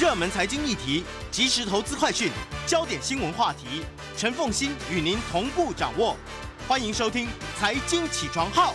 热门财经议题，即时投资快讯，焦点新闻话题，陈凤欣与您同步掌握。欢迎收听《财经起床号》。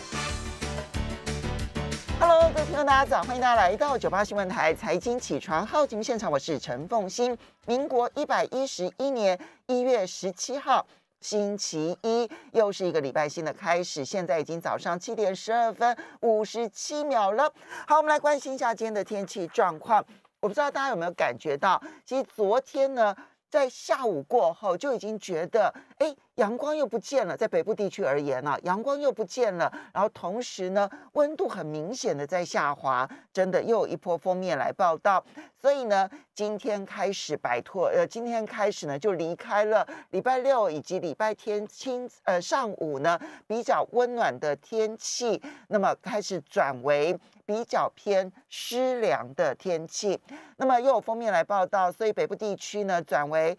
Hello，各位朋友，大家早！欢迎大家来到九八新闻台《财经起床号》节目现场，我是陈凤欣。民国一百一十一年一月十七号，星期一，又是一个礼拜新的开始。现在已经早上七点十二分五十七秒了。好，我们来关心一下今天的天气状况。我不知道大家有没有感觉到，其实昨天呢，在下午过后就已经觉得。哎，阳光又不见了，在北部地区而言呢，阳光又不见了，然后同时呢，温度很明显的在下滑，真的又有一波封面来报道，所以呢，今天开始摆脱，呃，今天开始呢就离开了礼拜六以及礼拜天清，呃，上午呢比较温暖的天气，那么开始转为比较偏湿凉的天气，那么又有封面来报道，所以北部地区呢转为。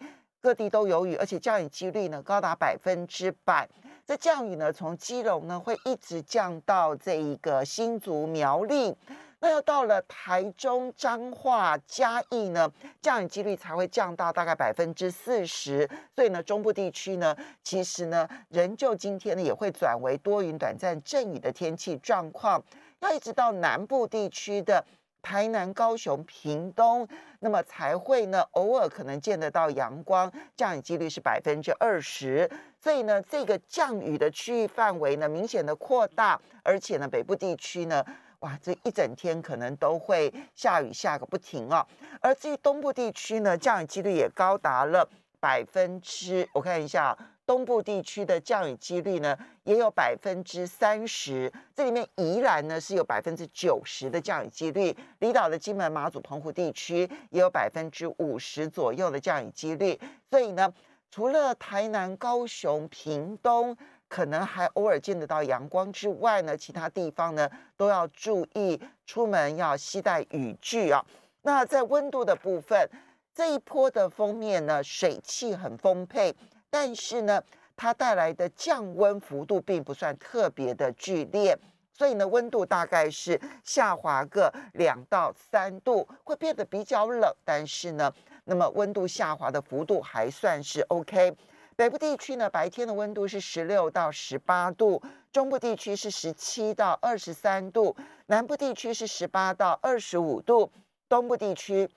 各地都有雨，而且降雨几率呢高达百分之百。这降雨呢，从基隆呢会一直降到这一个新竹苗栗，那要到了台中彰化嘉义呢，降雨几率才会降到大概百分之四十。所以呢，中部地区呢，其实呢，仍旧今天呢也会转为多云短暂阵雨的天气状况。要一直到南部地区的。台南、高雄、屏东，那么才会呢，偶尔可能见得到阳光，降雨几率是百分之二十。所以呢，这个降雨的区域范围呢，明显的扩大，而且呢，北部地区呢，哇，这一整天可能都会下雨下个不停哦。而至于东部地区呢，降雨几率也高达了百分之，我看一下。东部地区的降雨几率呢，也有百分之三十。这里面宜兰呢是有百分之九十的降雨几率，离岛的金门、马祖、澎湖地区也有百分之五十左右的降雨几率。所以呢，除了台南、高雄、屏东可能还偶尔见得到阳光之外呢，其他地方呢都要注意出门要携带雨具啊。那在温度的部分，这一波的封面呢，水汽很丰沛。但是呢，它带来的降温幅度并不算特别的剧烈，所以呢，温度大概是下滑个两到三度，会变得比较冷。但是呢，那么温度下滑的幅度还算是 OK。北部地区呢，白天的温度是十六到十八度，中部地区是十七到二十三度，南部地区是十八到二十五度，东部地区。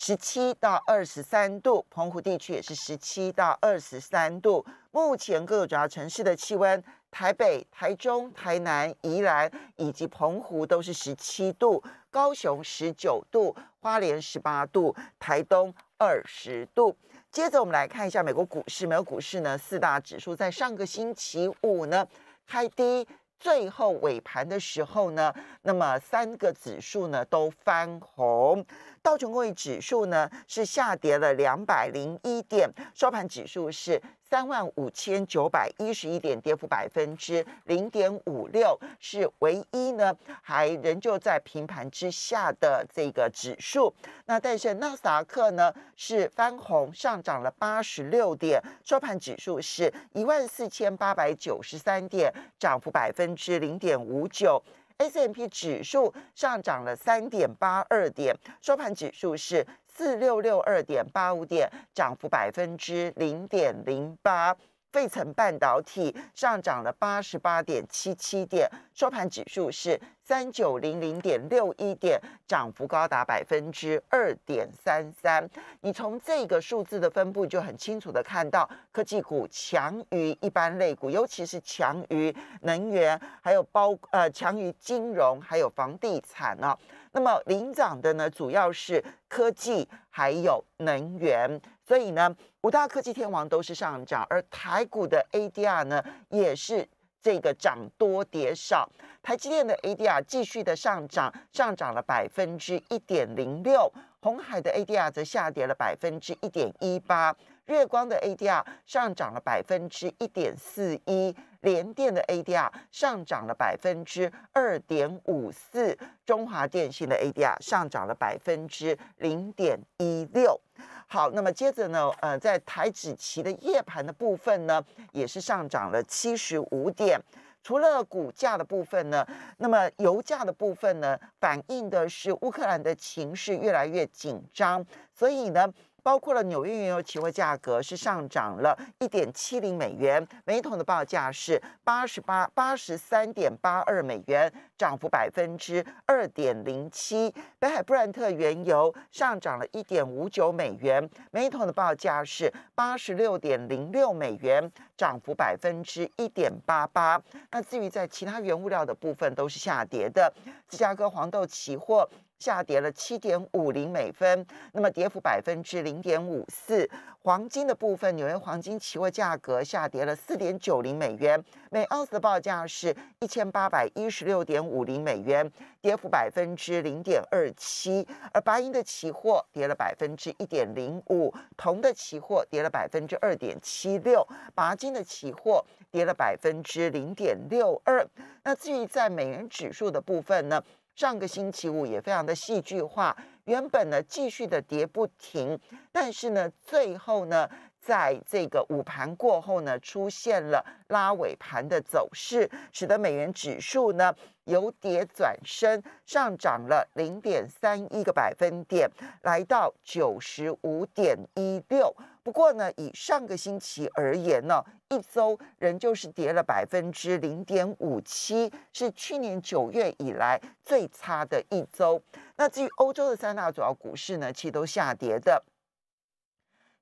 十七到二十三度，澎湖地区也是十七到二十三度。目前各主要城市的气温，台北、台中、台南、宜兰以及澎湖都是十七度，高雄十九度，花莲十八度，台东二十度。接着我们来看一下美国股市，美国股市呢，四大指数在上个星期五呢开低。最后尾盘的时候呢，那么三个指数呢都翻红，道琼工业指数呢是下跌了两百零一点，收盘指数是。三万五千九百一十一点，跌幅百分之零点五六，是唯一呢还仍旧在平盘之下的这个指数。那但是纳斯达克呢是翻红，上涨了八十六点，收盘指数是一万四千八百九十三点，涨幅百分之零点五九。S M P 指数上涨了三点八二点，收盘指数是。四六六二点八五点，涨幅百分之零点零八。费城半导体上涨了八十八点七七点，收盘指数是三九零零点六一点，涨幅高达百分之二点三三。你从这个数字的分布就很清楚的看到，科技股强于一般类股，尤其是强于能源，还有包呃强于金融，还有房地产呢。那么领涨的呢，主要是科技还有能源，所以呢，五大科技天王都是上涨，而台股的 ADR 呢，也是这个涨多跌少。台积电的 ADR 继续的上涨，上涨了百分之一点零六，红海的 ADR 则下跌了百分之一点一八。月光的 ADR 上涨了百分之一点四一，联电的 ADR 上涨了百分之二点五四，中华电信的 ADR 上涨了百分之零点一六。好，那么接着呢，呃，在台指期的夜盘的部分呢，也是上涨了七十五点。除了股价的部分呢，那么油价的部分呢，反映的是乌克兰的情势越来越紧张，所以呢。包括了纽约原油期货价格是上涨了一点七零美元，每桶的报价是八十八八十三点八二美元，涨幅百分之二点零七。北海布兰特原油上涨了一点五九美元，每桶的报价是八十六点零六美元，涨幅百分之一点八八。那至于在其他原物料的部分都是下跌的，芝加哥黄豆期货。下跌了七点五零美分，那么跌幅百分之零点五四。黄金的部分，纽约黄金期货价格下跌了四点九零美元，每盎司的报价是一千八百一十六点五零美元，跌幅百分之零点二七。而白银的期货跌了百分之一点零五，铜的期货跌了百分之二点七六，钯金的期货跌了百分之零点六二。那至于在美元指数的部分呢？上个星期五也非常的戏剧化，原本呢继续的跌不停，但是呢最后呢在这个午盘过后呢出现了拉尾盘的走势，使得美元指数呢由跌转升，上涨了零点三一个百分点，来到九十五点一六。不过呢，以上个星期而言呢，一周仍旧是跌了百分之零点五七，是去年九月以来最差的一周。那至于欧洲的三大主要股市呢，其实都下跌的。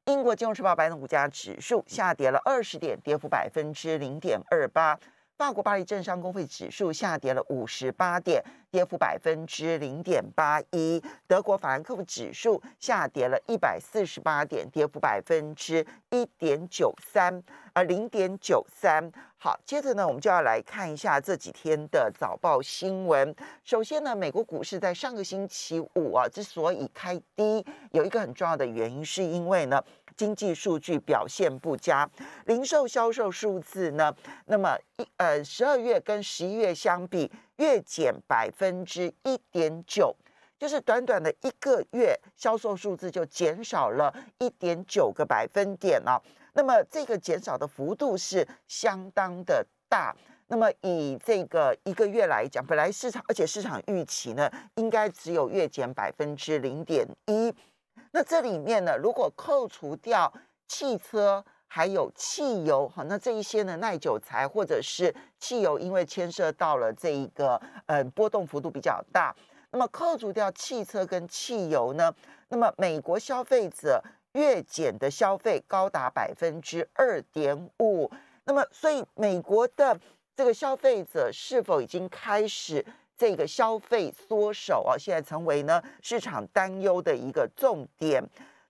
英国金融时报白铜股价指数下跌了二十点，跌幅百分之零点二八。法国巴黎政商公会指数下跌了五十八点，跌幅百分之零点八一。德国法兰克福指数下跌了一百四十八点，跌幅百分之一点九三。啊，零点九三。好，接着呢，我们就要来看一下这几天的早报新闻。首先呢，美国股市在上个星期五啊，之所以开低，有一个很重要的原因，是因为呢。经济数据表现不佳，零售销售数字呢？那么一呃，十二月跟十一月相比，月减百分之一点九，就是短短的一个月，销售数字就减少了一点九个百分点哦。那么这个减少的幅度是相当的大。那么以这个一个月来讲，本来市场，而且市场预期呢，应该只有月减百分之零点一。那这里面呢，如果扣除掉汽车还有汽油哈，那这一些呢耐久材或者是汽油，因为牵涉到了这一个呃波动幅度比较大，那么扣除掉汽车跟汽油呢，那么美国消费者月减的消费高达百分之二点五，那么所以美国的这个消费者是否已经开始？这个消费缩手啊，现在成为呢市场担忧的一个重点。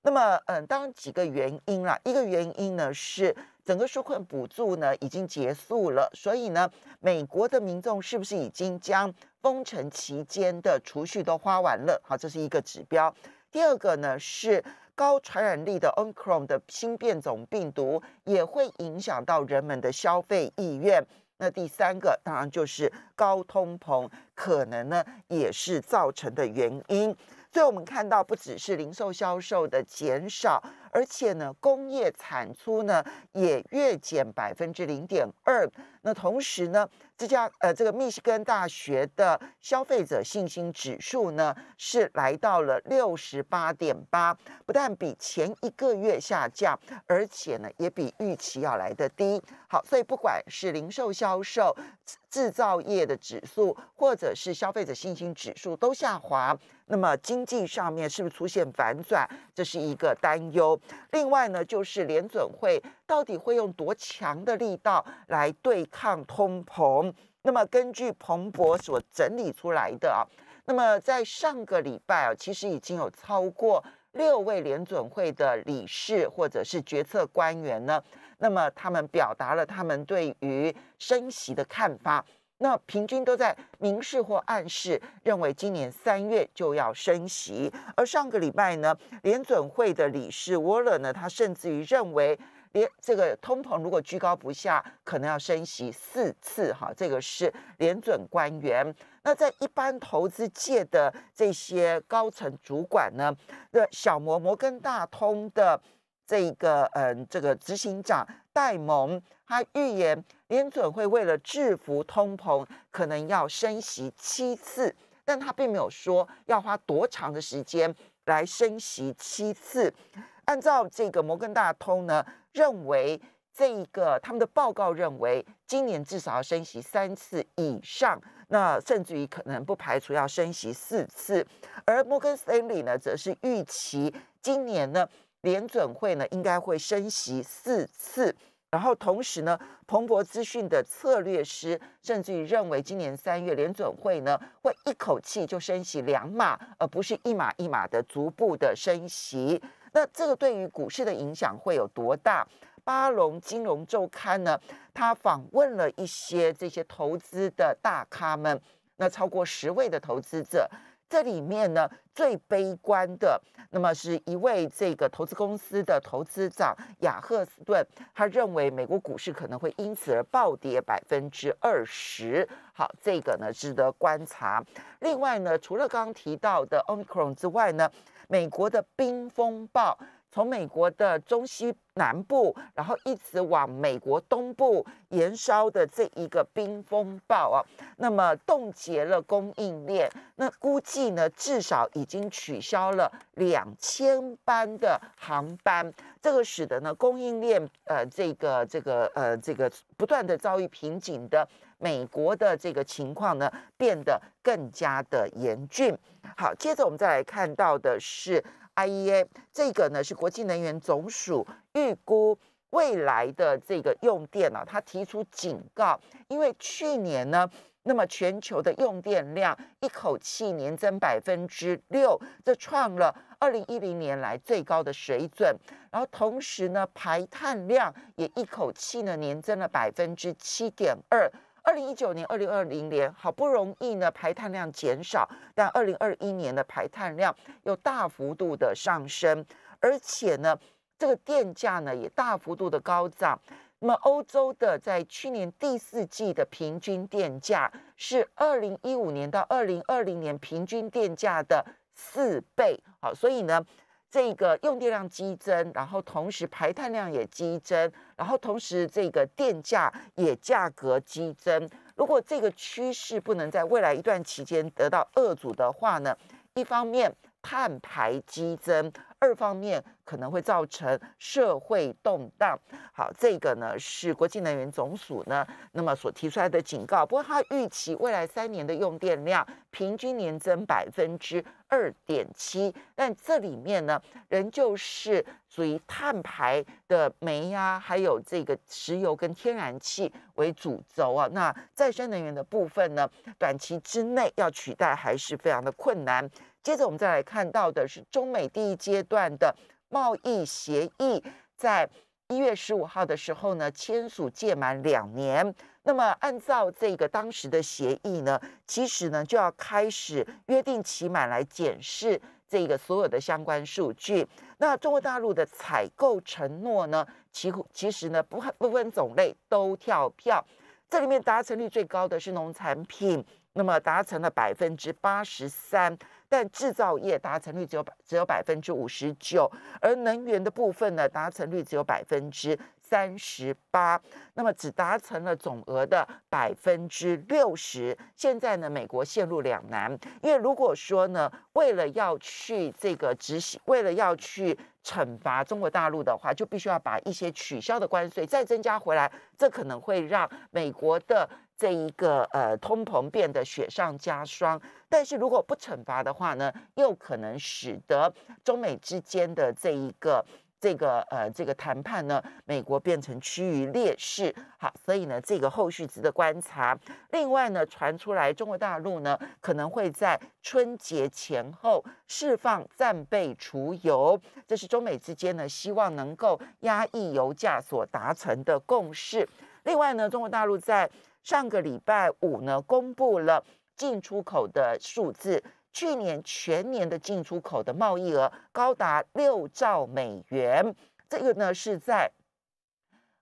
那么，嗯，当然几个原因啦。一个原因呢是，整个纾困补助呢已经结束了，所以呢，美国的民众是不是已经将封城期间的储蓄都花完了？好，这是一个指标。第二个呢是高传染力的 Omicron 的新变种病毒，也会影响到人们的消费意愿。那第三个当然就是高通膨，可能呢也是造成的原因。所以我们看到不只是零售销售的减少，而且呢工业产出呢也月减百分之零点二。那同时呢，这家呃，这个密歇根大学的消费者信心指数呢，是来到了六十八点八，不但比前一个月下降，而且呢，也比预期要来的低。好，所以不管是零售销售、制造业的指数，或者是消费者信心指数都下滑，那么经济上面是不是出现反转，这是一个担忧。另外呢，就是联准会。到底会用多强的力道来对抗通膨？那么根据彭博所整理出来的，啊，那么在上个礼拜啊，其实已经有超过六位联准会的理事或者是决策官员呢，那么他们表达了他们对于升息的看法，那平均都在明示或暗示认为今年三月就要升息。而上个礼拜呢，联准会的理事沃勒呢，他甚至于认为。连这个通膨如果居高不下，可能要升息四次哈，这个是联准官员。那在一般投资界的这些高层主管呢？那小摩摩根大通的这个嗯，这个执行长戴蒙，他预言联准会为了制服通膨，可能要升息七次，但他并没有说要花多长的时间来升息七次。按照这个摩根大通呢，认为这一个他们的报告认为，今年至少要升息三次以上，那甚至于可能不排除要升息四次。而摩根斯丹利呢，则是预期今年呢，联准会呢应该会升息四次，然后同时呢，彭博资讯的策略师甚至于认为，今年三月联准会呢会一口气就升息两码，而不是一码一码的逐步的升息。那这个对于股市的影响会有多大？巴龙金融周刊呢，他访问了一些这些投资的大咖们，那超过十位的投资者。这里面呢，最悲观的，那么是一位这个投资公司的投资长雅赫斯顿，他认为美国股市可能会因此而暴跌百分之二十。好，这个呢值得观察。另外呢，除了刚刚提到的 Omicron 之外呢，美国的冰风暴。从美国的中西南部，然后一直往美国东部延烧的这一个冰风暴啊，那么冻结了供应链，那估计呢至少已经取消了两千班的航班，这个使得呢供应链呃这个这个呃这个不断的遭遇瓶颈的美国的这个情况呢变得更加的严峻。好，接着我们再来看到的是。I E A 这个呢是国际能源总署预估未来的这个用电呢，他提出警告，因为去年呢，那么全球的用电量一口气年增百分之六，这创了二零一零年来最高的水准，然后同时呢，排碳量也一口气呢年增了百分之七点二。二零一九年、二零二零年好不容易呢，排碳量减少，但二零二一年的排碳量又大幅度的上升，而且呢，这个电价呢也大幅度的高涨。那么，欧洲的在去年第四季的平均电价是二零一五年到二零二零年平均电价的四倍。好，所以呢。这个用电量激增，然后同时排碳量也激增，然后同时这个电价也价格激增。如果这个趋势不能在未来一段期间得到遏阻的话呢，一方面碳排激增。二方面可能会造成社会动荡。好，这个呢是国际能源总署呢，那么所提出来的警告。不过它预期未来三年的用电量平均年增百分之二点七，但这里面呢仍旧是属于碳排的煤呀，还有这个石油跟天然气为主轴啊。那再生能源的部分呢，短期之内要取代还是非常的困难。接着我们再来看到的是中美第一阶段的贸易协议，在一月十五号的时候呢签署届满两年，那么按照这个当时的协议呢，其实呢就要开始约定期满来检视这个所有的相关数据。那中国大陆的采购承诺呢，其其实呢不不分种类都跳票，这里面达成率最高的是农产品，那么达成了百分之八十三。但制造业达成率只有百只有百分之五十九，而能源的部分呢，达成率只有百分之三十八，那么只达成了总额的百分之六十。现在呢，美国陷入两难，因为如果说呢，为了要去这个执行，为了要去惩罚中国大陆的话，就必须要把一些取消的关税再增加回来，这可能会让美国的。这一个呃，通膨变得雪上加霜，但是如果不惩罚的话呢，又可能使得中美之间的这一个这个呃这个谈判呢，美国变成趋于劣势。好，所以呢，这个后续值得观察。另外呢，传出来中国大陆呢可能会在春节前后释放战备储油，这是中美之间呢希望能够压抑油价所达成的共识。另外呢，中国大陆在上个礼拜五呢，公布了进出口的数字。去年全年的进出口的贸易额高达六兆美元，这个呢是在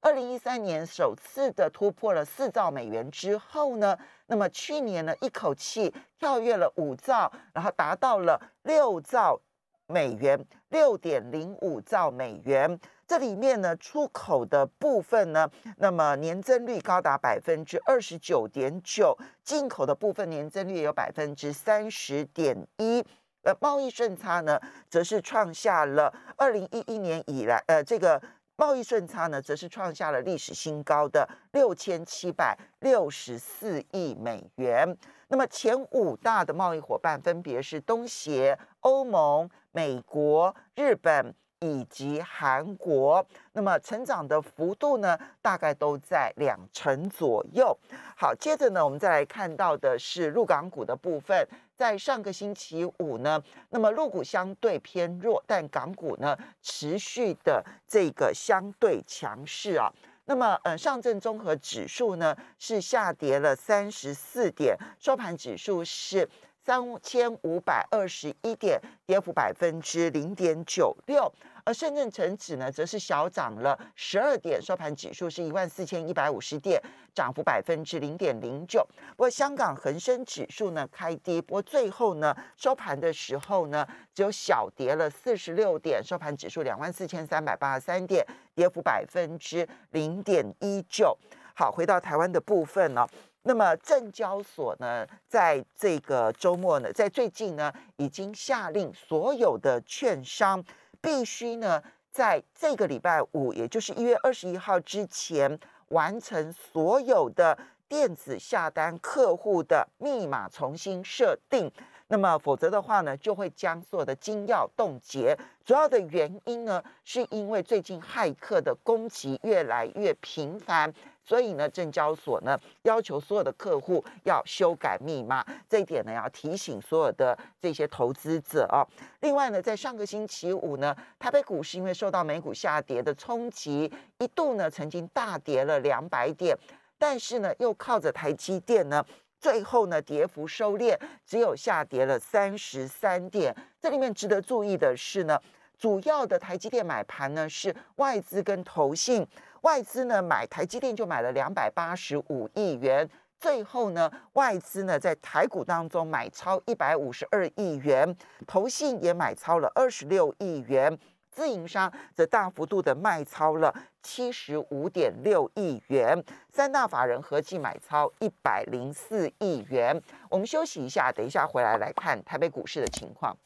二零一三年首次的突破了四兆美元之后呢，那么去年呢一口气跳跃了五兆，然后达到了六兆。美元六点零五兆美元，这里面呢，出口的部分呢，那么年增率高达百分之二十九点九，进口的部分年增率有百分之三十点一，呃，贸易顺差呢，则是创下了二零一一年以来，呃，这个贸易顺差呢，则是创下了历史新高，的六千七百六十四亿美元。那么前五大的贸易伙伴分别是东协、欧盟。美国、日本以及韩国，那么成长的幅度呢，大概都在两成左右。好，接着呢，我们再来看到的是入港股的部分，在上个星期五呢，那么入股相对偏弱，但港股呢持续的这个相对强势啊。那么，呃，上证综合指数呢是下跌了三十四点，收盘指数是。三千五百二十一点，跌幅百分之零点九六。而深圳成指呢，则是小涨了十二点，收盘指数是一万四千一百五十点，涨幅百分之零点零九。不过，香港恒生指数呢，开低，不过最后呢，收盘的时候呢，只有小跌了四十六点，收盘指数两万四千三百八十三点，跌幅百分之零点一九。好，回到台湾的部分呢。那么，证交所呢，在这个周末呢，在最近呢，已经下令所有的券商必须呢，在这个礼拜五，也就是一月二十一号之前，完成所有的。电子下单客户的密码重新设定，那么否则的话呢，就会将所有的金钥冻结。主要的原因呢，是因为最近骇客的攻击越来越频繁，所以呢，证交所呢要求所有的客户要修改密码。这一点呢，要提醒所有的这些投资者哦。另外呢，在上个星期五呢，台北股市因为受到美股下跌的冲击，一度呢曾经大跌了两百点。但是呢，又靠着台积电呢，最后呢，跌幅收敛，只有下跌了三十三点。这里面值得注意的是呢，主要的台积电买盘呢是外资跟投信，外资呢买台积电就买了两百八十五亿元，最后呢，外资呢在台股当中买超一百五十二亿元，投信也买超了二十六亿元。自营商则大幅度的卖超了七十五点六亿元，三大法人合计买超一百零四亿元。我们休息一下，等一下回来来看台北股市的情况。